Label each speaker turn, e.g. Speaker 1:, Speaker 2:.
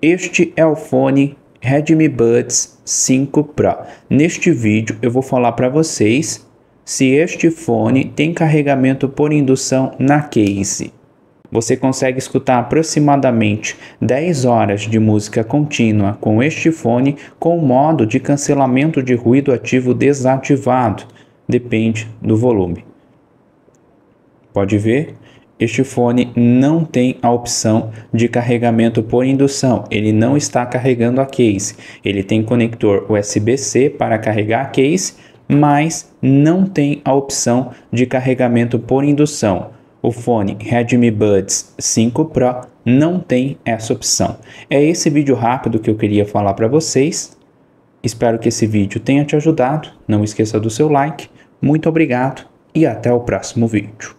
Speaker 1: Este é o fone Redmi Buds 5 Pro. Neste vídeo eu vou falar para vocês se este fone tem carregamento por indução na case. Você consegue escutar aproximadamente 10 horas de música contínua com este fone com o modo de cancelamento de ruído ativo desativado, depende do volume. Pode ver, este fone não tem a opção de carregamento por indução, ele não está carregando a case. Ele tem conector USB-C para carregar a case, mas não tem a opção de carregamento por indução. O fone Redmi Buds 5 Pro não tem essa opção. É esse vídeo rápido que eu queria falar para vocês. Espero que esse vídeo tenha te ajudado. Não esqueça do seu like. Muito obrigado e até o próximo vídeo.